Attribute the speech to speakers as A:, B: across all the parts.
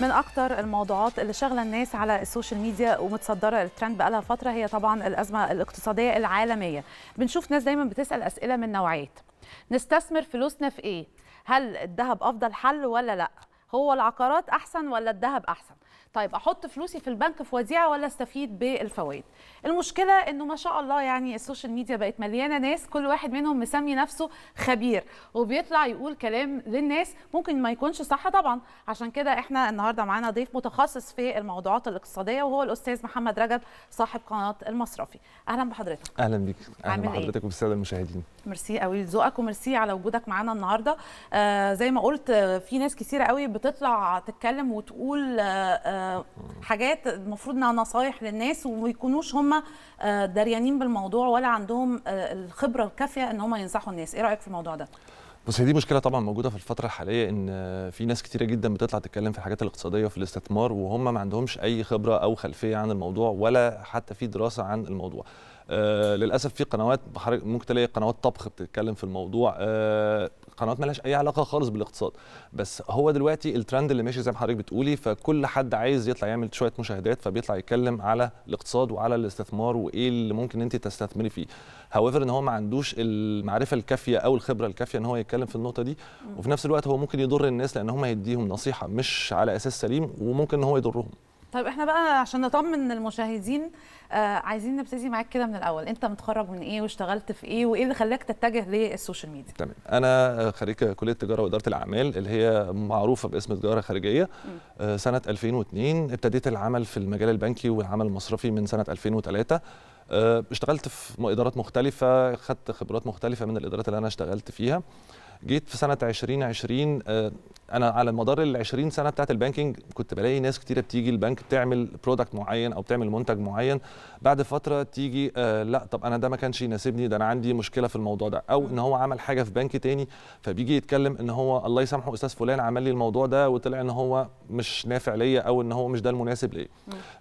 A: من اكثر الموضوعات اللي شغله الناس على السوشيال ميديا ومتصدره الترند بقالها فتره هي طبعا الازمه الاقتصاديه العالميه بنشوف ناس دايما بتسال اسئله من نوعيه نستثمر فلوسنا في ايه هل الذهب افضل حل ولا لا هو العقارات احسن ولا الذهب احسن طيب احط فلوسي في البنك في وديعه ولا استفيد بالفوائد المشكله انه ما شاء الله يعني السوشيال ميديا بقت مليانه ناس كل واحد منهم مسمي نفسه خبير وبيطلع يقول كلام للناس ممكن ما يكونش صح طبعا عشان كده احنا النهارده معانا ضيف متخصص في الموضوعات الاقتصاديه وهو الاستاذ محمد رجب صاحب قناه المصرفي اهلا بحضرتك
B: اهلا بيك اهلا بحضرتك إيه؟ وبالساده المشاهدين
A: ميرسي قوي لذوقك وميرسي على وجودك معانا النهارده آه زي ما قلت آه، في ناس كثيره قوي بتطلع تتكلم وتقول آه، آه، حاجات المفروض انها نصايح للناس وما يكونوش هم آه، دريانين بالموضوع ولا عندهم الخبره الكافيه ان هم ينصحوا الناس ايه رايك في الموضوع ده
B: بس هي دي مشكله طبعا موجوده في الفتره الحاليه ان في ناس كتيره جدا بتطلع تتكلم في الحاجات الاقتصاديه وفي الاستثمار وهم ما عندهمش اي خبره او خلفيه عن الموضوع ولا حتى في دراسه عن الموضوع آه للاسف في قنوات ممكن تلاقي قنوات طبخ بتتكلم في الموضوع آه قنوات مالهاش اي علاقه خالص بالاقتصاد بس هو دلوقتي الترند اللي ماشي زي ما حضرتك بتقولي فكل حد عايز يطلع يعمل شويه مشاهدات فبيطلع يتكلم على الاقتصاد وعلى الاستثمار وايه اللي ممكن انت تستثمري فيه هاويفر ان هو ما عندوش المعرفه الكافيه او الخبره الكافيه ان هو يتكلم في النقطه دي وفي نفس الوقت هو ممكن يضر الناس لان هم هيديهم نصيحه مش على اساس سليم وممكن ان هو يضرهم
A: طيب احنا بقى عشان نطمن المشاهدين آه عايزين نبتدي معاك كده من الاول انت متخرج من ايه واشتغلت في ايه وايه اللي خلاك تتجه للسوشيال ميديا تمام
B: انا خريج كليه التجاره واداره الاعمال اللي هي معروفه باسم تجاره خارجيه آه سنه 2002 ابتديت العمل في المجال البنكي والعمل المصرفي من سنه 2003 آه، اشتغلت في ادارات مختلفه خدت خبرات مختلفه من الادارات اللي انا اشتغلت فيها جيت في سنه 2020 آه، انا على مدار ال 20 سنه بتاعت البانكينج كنت بلاقي ناس كتيره بتيجي البنك بتعمل برودكت معين او بتعمل منتج معين بعد فتره تيجي آه لا طب انا ده ما كانش يناسبني ده انا عندي مشكله في الموضوع ده او ان هو عمل حاجه في بنك تاني فبيجي يتكلم ان هو الله يسامحه استاذ فلان عمل لي الموضوع ده وطلع ان هو مش نافع ليا او ان هو مش ده المناسب ليا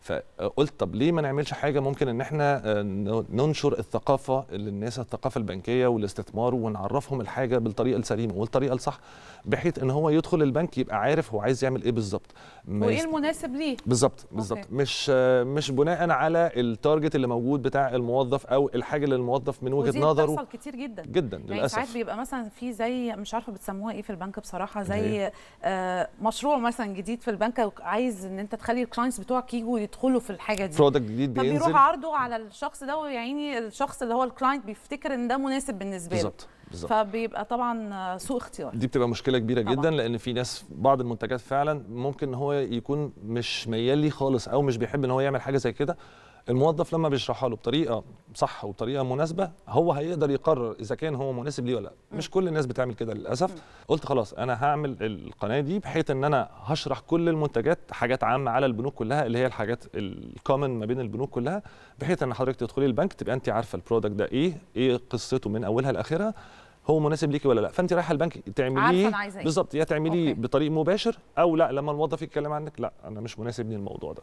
B: فقلت آه، طب ليه ما نعملش حاجه ممكن ان احنا آه، ننشر الثقافه للناس الثقافه البنكيه والاستثمار ونعرفهم الحاجه بالطريقه سليمه والطريقه الصح بحيث ان هو يدخل البنك يبقى عارف هو عايز يعمل ايه بالظبط وايه
A: المناسب ليه
B: بالظبط بالظبط مش مش بناء على التارجت اللي موجود بتاع الموظف او الحاجه اللي الموظف من وجهه نظره بتحصل
A: كتير جدا جدا يعني للاسف ساعات بيبقى مثلا في زي مش عارفه بتسموها ايه في البنك بصراحه زي إيه؟ آه مشروع مثلا جديد في البنك عايز ان انت تخلي الكلاينتس بتوعك يجوا يدخلوا في الحاجه دي برودكت جديد بينزل فبيروح عرضه على الشخص ده ويعني الشخص اللي هو الكلاينت بيفتكر ان ده مناسب بالنسبه له بالظبط بالزبط. فبيبقى طبعا سوء اختيار
B: دي بتبقى مشكله كبيره طبعا. جدا لان في ناس بعض المنتجات فعلا ممكن ان هو يكون مش ميال ليه خالص او مش بيحب ان هو يعمل حاجه زي كده الموظف لما بيشرحها له بطريقه صح وبطريقه مناسبه هو هيقدر يقرر اذا كان هو مناسب ليه ولا لا مش كل الناس بتعمل كده للاسف قلت خلاص انا هعمل القناه دي بحيث ان انا هشرح كل المنتجات حاجات عامه على البنوك كلها اللي هي الحاجات الكومن ما بين البنوك كلها بحيث ان حضرتك تدخلي البنك تبقى انت عارفه البرودكت ده ايه ايه قصته من اولها لاخرها هو مناسب ليكي ولا لا فانت رايحه البنك تعمليه إيه. بالظبط يا تعمليه بطريق مباشر او لا لما الموظف يتكلم عنك لا انا مش مناسبني الموضوع ده